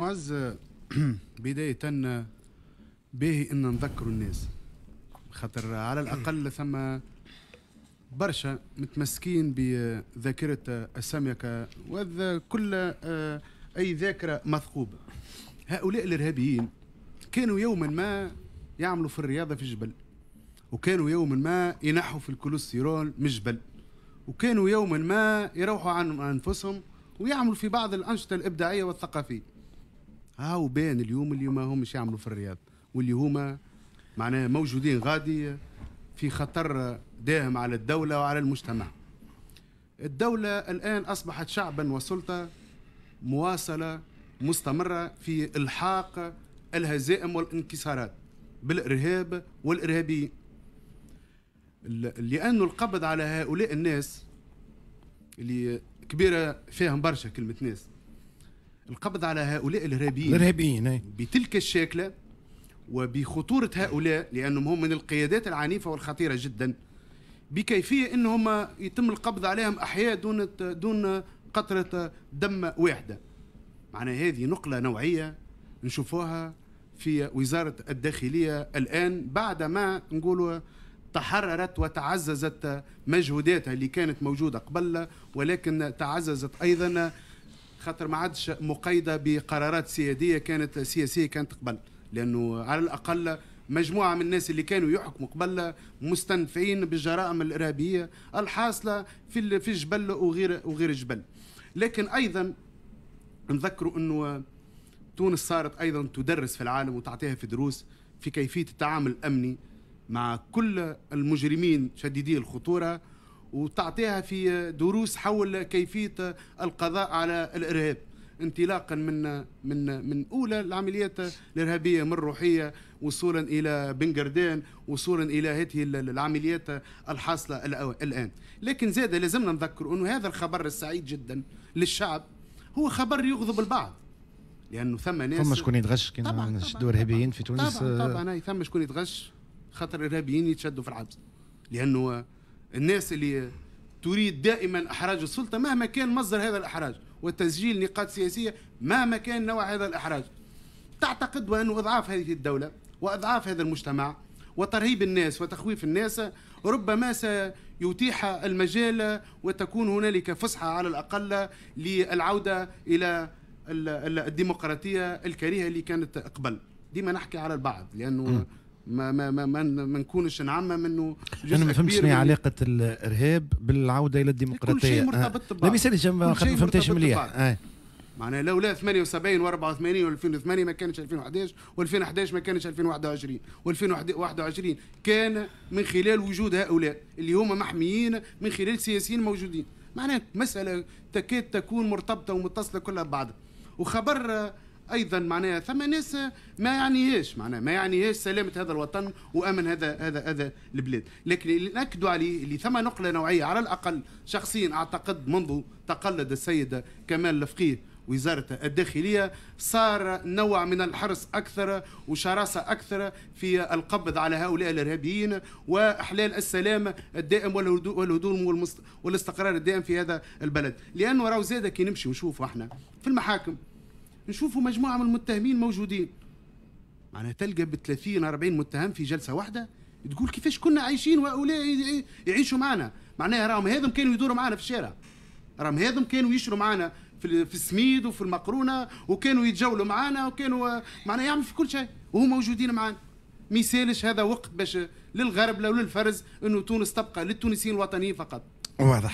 معز بداية باهي ان نذكروا الناس خاطر على الاقل ثم برشا متمسكين بذاكرة السمكة وذا كل آه، اي ذاكرة مثقوبة هؤلاء الارهابيين كانوا يوما ما يعملوا في الرياضة في جبل وكانوا يوما ما ينحوا في الكوليسترول من جبل وكانوا يوما ما يروحوا عن انفسهم ويعملوا في بعض الانشطه الابداعيه والثقافيه هاو وبين اليوم اللي ما همش يعملوا في الرياض واللي هما معناها موجودين غادي في خطر داهم على الدولة وعلى المجتمع الدولة الآن أصبحت شعبا وسلطة مواصلة مستمرة في إلحاق الهزائم والانكسارات بالإرهاب والإرهابيين لأن القبض على هؤلاء الناس اللي كبيرة فيهم برشا كلمة ناس القبض على هؤلاء الارهابيين الارهابيين بتلك الشاكله وبخطوره هؤلاء لانهم هم من القيادات العنيفه والخطيره جدا بكيفيه انهم يتم القبض عليهم احياء دون دون قطره دم واحده معنا هذه نقله نوعيه نشوفوها في وزاره الداخليه الان بعد ما نقولوا تحررت وتعززت مجهوداتها اللي كانت موجوده قبل ولكن تعززت ايضا خاطر ما عادش مقيده بقرارات سياديه كانت سياسيه كانت قبل لانه على الاقل مجموعه من الناس اللي كانوا يحكموا قبل مستنفعين بالجرائم الارهابيه الحاصله في في الجبل وغير وغير الجبل لكن ايضا نذكروا انه تونس صارت ايضا تدرس في العالم وتعطيها في دروس في كيفيه التعامل الامني مع كل المجرمين شديدي الخطوره وتعطيها في دروس حول كيفيه القضاء على الارهاب انطلاقا من من من اولى العمليات الارهابيه من روحيه وصولا الى بن وصولا الى هذه العمليات الحاصله الان لكن زاد لازمنا نذكر انه هذا الخبر السعيد جدا للشعب هو خبر يغضب البعض لانه ثم ناس ثم شكون يتغش كي نشدوا ارهابيين في تونس طبعا طبعا ثم شكون يتغش خاطر الارهابيين يتشدوا في الحبس لانه الناس اللي تريد دائما احراج السلطه مهما كان مصدر هذا الاحراج وتسجيل نقاط سياسيه مهما كان نوع هذا الاحراج تعتقد بأن اضعاف هذه الدوله واضعاف هذا المجتمع وترهيب الناس وتخويف الناس ربما سيتيح المجال وتكون هنالك فسحه على الاقل للعوده الى الديمقراطيه الكريهه اللي كانت قبل ديما نحكي على البعض لانه م. ما ما ما ما, ما نكونش نعمم انه انا ما فهمتش شنو علاقه الارهاب بالعوده الى الديمقراطيه كل شيء مرتبط آه. ببعض لا مثال ما فهمتش مليح آه. معناها لولا 78 و84 و2008 ما كانش 2011 و2011 ما كانش 2021 و2021 كان من خلال وجود هؤلاء اللي هما محميين من خلال سياسيين موجودين معناها مسألة تكاد تكون مرتبطة ومتصلة كلها ببعضها وخبر ايضا معناها ثم ناس ما يعنيهاش معناها ما يعنيهاش سلامه هذا الوطن وامن هذا هذا هذا البلاد لكن اللي ناكدوا عليه اللي ثم نقله نوعيه على الاقل شخصيا اعتقد منذ تقلد السيده كمال الفقيه وزارة الداخلية صار نوع من الحرص أكثر وشراسة أكثر في القبض على هؤلاء الإرهابيين وإحلال السلام الدائم والهدوء والاستقرار الدائم في هذا البلد لأنه راهو زادة كي نمشي ونشوفوا احنا في المحاكم نشوفوا مجموعه من المتهمين موجودين معناها تلقى ب 30 40 متهم في جلسه واحده تقول كيفاش كنا عايشين وهؤلاء يعيشوا معنا معناها راهم هذم كانوا يدوروا معنا في الشارع راهم هذم كانوا يشروا معنا في في السميد وفي المقرونه وكانوا يتجولوا معنا وكانوا معناها يعملوا في كل شيء وهم موجودين معنا ما يسالش هذا وقت باش للغرب لو للفرز انه تونس تبقى للتونسيين الوطنيين فقط واضح